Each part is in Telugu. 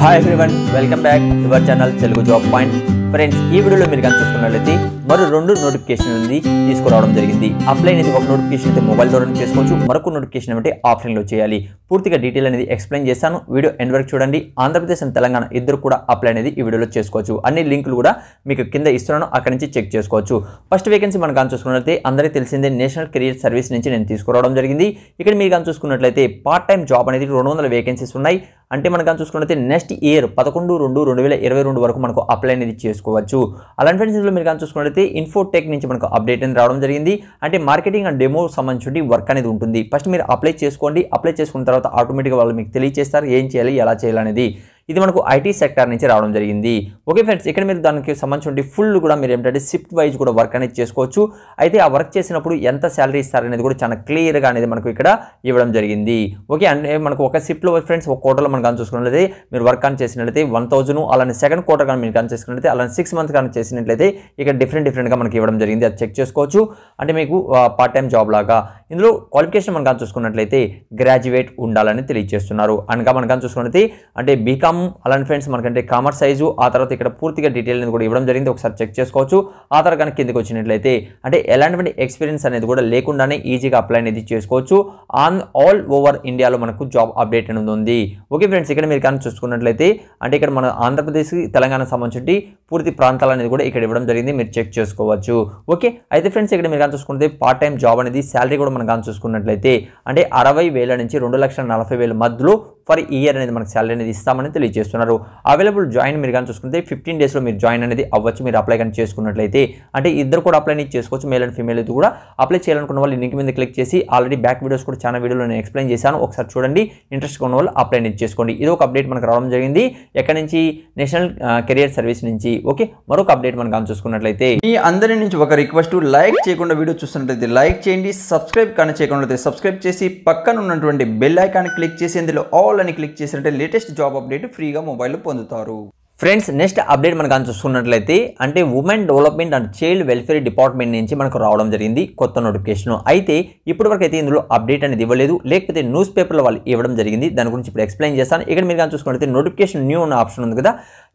hi everyone welcome back your channel Telugu job point friends ఈ వీడియోలో మీరు కనుక చూసుకున్నట్లయితే మరో రెండు నోటిఫికేషన్ అనేది తీసుకురావడం జరిగింది అప్లై అనేది ఒక నోటిఫికేషన్ అయితే మొబైల్ ద్వారా చేసుకోవచ్చు మరొక నోటిఫికేషన్ అంటే ఆఫ్లైన్లో చేయాలి పూర్తిగా డీటెయిల్ అనేది ఎక్స్ప్లెయిన్ చేస్తాను వీడియో ఎండ్ వరకు చూడండి ఆంధ్రప్రదేశ్ అండ్ తెలంగాణ ఇద్దరు కూడా అప్లై అనేది ఈ వీడియోలో చేసుకోవచ్చు అన్ని లింకులు కూడా మీకు కింద ఇస్తున్నాను అక్కడ నుంచి చెక్ చేసుకోవచ్చు ఫస్ట్ వేకెన్సీ మనం కానీ చూసుకున్నట్లయితే అందరికీ తెలిసిందే నేషనల్ కెరియర్ సర్వీస్ నుంచి నేను తీసుకురావడం జరిగింది ఇక్కడ మీరు కానీ చూసుకున్నట్లయితే పార్ట్ టైం జాబ్ అనేది రెండు వేకెన్సీస్ ఉన్నాయి అంటే మనం కానీ చూసుకున్నట్లయితే నెక్స్ట్ ఇయర్ పదకొండు రెండు రెండు వేల ఇరవై రెండు వరకు మనకు అప్లై అనేది చేసుకోవచ్చు అలాంటి ఫ్రెండ్స్ ఇందులో మీరు కానీ చూసుకున్నట్లయితే ఇన్ఫోటెక్ నుంచి మనకు అప్డేట్ అనేది రావడం జరిగింది అంటే మార్కెటింగ్ అండ్ డెమో సంబంధించి వర్క్ అనేది ఉంటుంది ఫస్ట్ మీరు అప్లై చేసుకోండి అప్లై చేసుకున్న తర్వాత ఆటోమేటిక్గా వాళ్ళు మీకు తెలియజేస్తారు ఏం చేయాలి ఎలా చేయాలనేది ఇది మనకు ఐటీ సెక్టార్ నుంచి రావడం జరిగింది ఓకే ఫ్రెండ్స్ ఇక్కడ మీరు దానికి సంబంధించి ఫుల్ కూడా మీరు ఏంటంటే షిఫ్ట్ వైజ్ కూడా వర్క్ అనేది చేసుకోవచ్చు అయితే ఆ వర్క్ చేసినప్పుడు ఎంత శాలరీ ఇస్తారనేది కూడా చాలా క్లియర్గా అనేది మనకు ఇక్కడ ఇవ్వడం జరిగింది ఓకే అండ్ మనకు ఒక షిఫ్ట్లో ఫ్రెండ్స్ ఒక కోటలో మనం కానీ చూసుకున్నట్లయితే మీరు వర్క్ అని చేసినట్లయితే వన్ థౌజండ్ అలానే సెకండ్ క్వార్టర్ కానీ మీరు కానీ చేసుకున్నట్లయితే అలానే సిక్స్ మంత్స్ కానీ చేసినట్లయితే ఇక్కడ డిఫరెంట్ డిఫరెంట్గా మనకి ఇవ్వడం జరిగింది అది చెక్ చేసుకోవచ్చు అంటే మీకు పార్ట్ టైం జాబ్ లాగా ఇందులో క్వాలిఫికేషన్ మనం కానీ చూసుకున్నట్లయితే గ్రాడ్యుయేట్ ఉండాలని తెలియజేస్తున్నారు అనగా మనం కానీ చూసుకున్నట్లయితే అంటే బీకామ్ కామ్ అలాంటి ఫ్రెండ్స్ మనకంటే కామర్స్ సైజు ఆ తర్వాత ఇక్కడ పూర్తిగా డీటెయిల్ అనేది కూడా ఇవ్వడం జరిగింది ఒకసారి చెక్ చేసుకోవచ్చు ఆ తర్వాత కనుక కిందకి వచ్చినట్లయితే అంటే ఎలాంటి ఎక్స్పీరియన్స్ అనేది కూడా లేకుండానే ఈజీగా అప్లై అనేది చేసుకోవచ్చు ఆన్ ఆల్ ఓవర్ ఇండియాలో మనకు జాబ్ అప్డేట్ అనేది ఉంది ఓకే ఫ్రెండ్స్ ఇక్కడ మీరు కానీ చూసుకున్నట్లయితే అంటే ఇక్కడ మన ఆంధ్రప్రదేశ్ తెలంగాణ సంబంధించి పూర్తి ప్రాంతాలు అనేది కూడా ఇక్కడ ఇవ్వడం జరిగింది మీరు చెక్ చేసుకోవచ్చు ఓకే అయితే ఫ్రెండ్స్ ఇక్కడ మీరు కానీ చూసుకుంటే పార్ట్ టైం జాబ్ అనేది శాలరీ కూడా మనం కానీ చూసుకున్నట్లయితే అంటే అరవై వేల నుంచి రెండు లక్షల నలభై వేల మధ్యలో ఫర్ ఇయర్ అనేది మనకు శాలరీ అనేది ఇస్తామని తెలియజేస్తున్నారు అవైలబుల్ జాయిన్ మీరు కానీ చూసుకుంటే ఫిఫ్టీన్ డేస్లో మీరు జాయిన్ అనేది అవ్వచ్చు మీరు అప్లై కానీ చేసుకున్నట్లయితే అంటే ఇద్దరు కూడా అప్లై అనేది చేసుకోవచ్చు మేల్ అండ్ ఫీమేల్ అయితే కూడా అప్లై చేయాలనుకున్న వాళ్ళు లింక్ మీద క్లిక్ చేసి ఆల్రెడీ బ్యాక్ వీడియోస్ కూడా చాలా వీడియోలో నేను ఎక్స్ప్లెయిన్ చేశాను ఒకసారి చూడండి ఇంట్రెస్ట్గా ఉన్న వాళ్ళు అప్లై అనేది చేసుకోండి ఇది ఒక అప్డేట్ మనకు రావడం జరిగింది ఎక్కడి నుంచి నేషనల్ కెరియర్ సర్వీస్ నుంచి ఓకే మరొక అప్డేట్ మనం కానీ చూసుకున్నట్లయితే మీ అందరి నుంచి ఒక రిక్వెస్ట్ లైక్ చేయకుండా వీడియో చూస్తున్నట్లయితే లైక్ చేయండి సబ్స్క్రైబ్ కానీ చేయకుండా సబ్స్క్రైబ్ చేసి పక్కన ఉన్నటువంటి బెల్ ఐకాన్ క్లిక్ చేసి అందులో ఆల్ అని క్లిక్ చేసినట్టే లేటెస్ట్ జాబ్ అప్డేట్ ఫ్రీగా మొబైల్లో పొందుతారు ఫ్రెండ్స్ నెక్స్ట్ అప్డేట్ మనం చూసుకున్నట్లయితే అంటే women development and child welfare department నుంచి మనకు రావడం జరిగింది కొత్త నోటిఫికేషన్ అయితే ఇప్పటివరకు అయితే ఇందులో అప్డేట్ అనేది ఇవ్వలేదు లేకపోతే న్యూస్ పేపర్లో వాళ్ళు ఇవ్వడం జరిగింది దాని గురించి ఇప్పుడు ఎక్స్ప్లెయిన్ చేస్తాను ఇక్కడ మీరు కానీ చూసుకున్నట్లయితే నోటిఫికేషన్ న్యూ ఉన్న ఆప్షన్ ఉంది కదా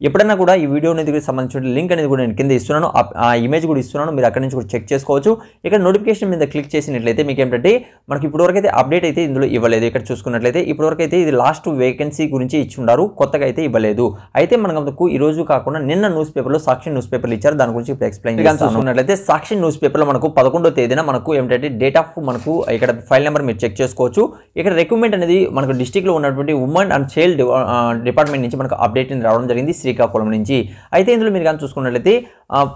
ఎప్పుడైనా కూడా ఈ వీడియో అనేది సంబంధించిన లింక్ అనేది కూడా నేను కింద ఇస్తున్నాను ఆ ఇమేజ్ కూడా ఇస్తున్నాను మీరు అక్కడ నుంచి కూడా చెక్ చేసుకోవచ్చు ఇక్కడ నోటిఫికేషన్ మీద క్లిక్ చేసినట్లయితే మీకు ఏంటంటే మనకి ఇప్పటివరకు అయితే అప్డేట్ అయితే ఇందులో ఇవ్వలేదు ఇక్కడ చూసుకున్నట్లయితే ఇప్పటివరకు అయితే ఇది లాస్ట్ వేకెన్సీ గురించి ఇచ్చి ఉండారు కొత్తగా అయితే ఇవ్వలేదు అయితే మనం మటుకు ఈ రోజు కాకుండా నిన్న న్యూస్ పేపర్లో సాక్షి న్యూస్ పేపర్లు ఇచ్చారు దాని గురించి ఇప్పుడు ఎక్స్ప్లెయిన్ చూసుకున్నట్లయితే సాక్షి న్యూస్ పేపర్లో మనకు పదకొండో తేదీన మనకు ఏంటంటే డేట్ ఆఫ్ మనకు ఇక్కడ ఫైల్ నెంబర్ మీరు చెక్ చేసుకోవచ్చు ఇక్కడ రిక్రూట్మెంట్ అనేది మనకు డిస్టిక్లో ఉన్నటువంటి ఉమెన్ అండ్ చైల్డ్ డిపార్ట్మెంట్ నుంచి మనకు అప్డేట్ రావడం జరిగింది శ్రీకాకుళం నుంచి అయితే ఇందులో మీరు కానీ చూసుకున్నట్లయితే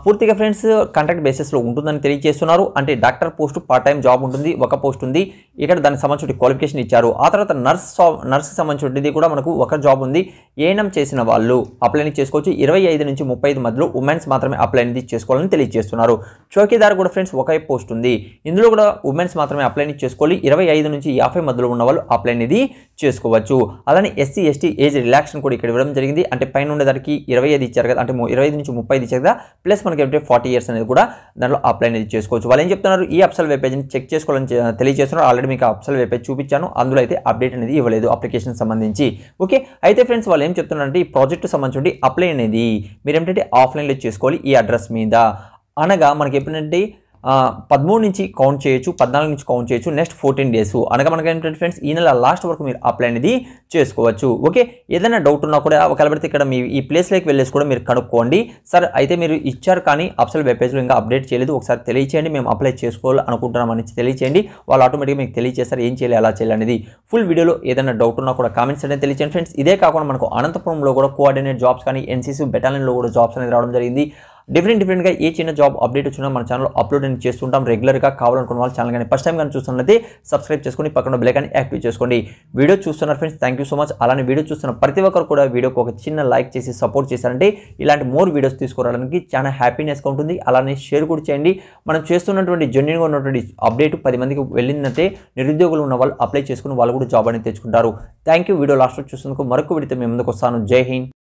పూర్తిగా ఫ్రెండ్స్ కాంట్రాక్ట్ బేసిస్లో ఉంటుందని తెలియజేస్తున్నారు అంటే doctor post part time job ఉంటుంది ఒక పోస్ట్ ఉంది ఇక్కడ దానికి సంబంధించిన క్వాలిఫికేషన్ ఇచ్చారు ఆ తర్వాత నర్స్ నర్స్కి సంబంధించినది కూడా మనకు ఒక జాబ్ ఉంది ఏనం చేసిన వాళ్ళు అప్లై చేసుకోవచ్చు ఇరవై ఐదు నుంచి ముప్పై ఐదు మధ్యలో ఉమెన్స్ మాత్రమే అప్లై అనేది చేసుకోవాలని తెలియజేస్తున్నారు చౌకీదార్ కూడా ఫ్రెండ్స్ ఒకే పోస్ట్ ఉంది ఇందులో కూడా ఉమెన్స్ మాత్రమే అప్లై చేసుకోవాలి ఇరవై ఐదు నుంచి యాభై మధ్యలో ఉన్న వాళ్ళు అప్లై అనేది చేసుకోవచ్చు అలానే ఎస్సీ ఎస్టీ ఏజ్ రిలాక్షన్ కూడా ఇక్కడ ఇవ్వడం జరిగింది అంటే పైన ఉండేదానికి ఇరవై ఐదు ఇచ్చారు కదా అంటే ఇరవై ఐదు నుంచి ముప్పై ఐదు ఇచ్చారు కదా ప్లస్ మనకి ఏంటంటే ఫార్టీ ఇయర్స్ అనేది కూడా దాంట్లో అప్లై అనేది చేసుకోవచ్చు వాళ్ళు ఏం చెప్తున్నారు ఈ అప్సల్ వెబ్ పేజ్ని చెక్ చేసుకోవాలని తెలియజేస్తున్నారు ఆల్రెడీ మీకు అప్సల్ వెబ్ పేజ్ చూపించాను అందులో అయితే అప్డేట్ అనేది ఇవ్వలేదు అప్లికేషన్ సంబంధించి ఓకే అయితే ఫ్రెండ్స్ వాళ్ళు ఏం చెప్తున్నారంటే ఈ ప్రాజెక్ట్ సంబంధించి అప్లై అనేది మీరు ఏంటంటే ఆఫ్లైన్లో చేసుకోవాలి ఈ అడ్రస్ మీద అనగా మనకి ఎప్పుడంటే పదమూడు నుంచి కౌంట్ చేయొచ్చు పద్నాలుగు నుంచి కౌంట్ చేయొచ్చు నెక్స్ట్ ఫోర్టీన్ డేస్ అనగా మనకి ఏంటంటే ఫ్రెండ్స్ ఈ నెల లాస్ట్ వరకు మీరు అప్లై అనేది చేసుకోవచ్చు ఓకే ఏదైనా డౌట్ ఉన్నా కూడా ఒకవేళ పడితే ఇక్కడ మీ ఈ ప్లేస్లోకి వెళ్ళేసి కూడా మీరు కనుక్కోండి సార్ అయితే మీరు ఇచ్చారు కానీ అప్సల్ వెబ్ పేజ్లో ఇంకా అప్డేట్ చేయలేదు ఒకసారి తెలియచేయండి మేము అప్లై చేసుకోవాలి అనుకుంటున్నాం అని తెలియచేయండి వాళ్ళు ఆటోమేటిక్గా మీకు తెలియజేస్తారు ఏం చేయాలి ఎలా చేయాలి అనేది ఫుల్ వీడియోలో ఏదైనా డౌట్ ఉన్నా కూడా కామెంట్స్ అనేది తెలియచేయండి ఫ్రెండ్స్ ఇదే కాకుండా మనకు అనంతపురంలో కూడా కోఆర్డినేట్ జాబ్స్ కానీ ఎన్సీసీ బెటాలియన్లో కూడా జాబ్స్ అనేది రావడం జరిగింది డిఫరెంట్ డిఫరెంట్గా ఏ చిన్న జాబ్ అప్డేట్ వచ్చినా మన ఛానల్ అప్లోడ్ అని చేస్తుంటాం రెగ్యులర్గా కావాలనుకున్న వాళ్ళు ఛానల్ కానీ ఫస్ట్ టైం కానీ చూస్తున్నది సబ్స్క్రైబ్ చేసుకుని పక్కన బెల్ కానీ యాక్టివ్ చేసుకోండి వీడియో చూస్తున్నారు friends thank you so much అలానే వీడియో చూస్తున్న ప్రతి ఒక్కరు కూడా వీడియోకి ఒక చిన్న లైక్ చేసి సపోర్ట్ చేశారంటే ఇలాంటి మోర్ వీడియోస్ తీసుకురావడానికి చాలా హ్యాపీనెస్గా ఉంటుంది అలానే షేర్ కూడా చేయండి మనం చేస్తున్నటువంటి జెన్యున్గా ఉన్నటువంటి అప్డేట్ పది మందికి వెళ్ళిందంటే నిరుద్యోగులు ఉన్న వాళ్ళు అప్లై చేసుకుని వాళ్ళు కూడా జాబ్ అనేది తెచ్చుకుంటారు థ్యాంక్ యూ వీడియో లాస్ట్లో చూసినందుకు మరొక విడితే మేము ముందుకు వస్తాను జై హింద్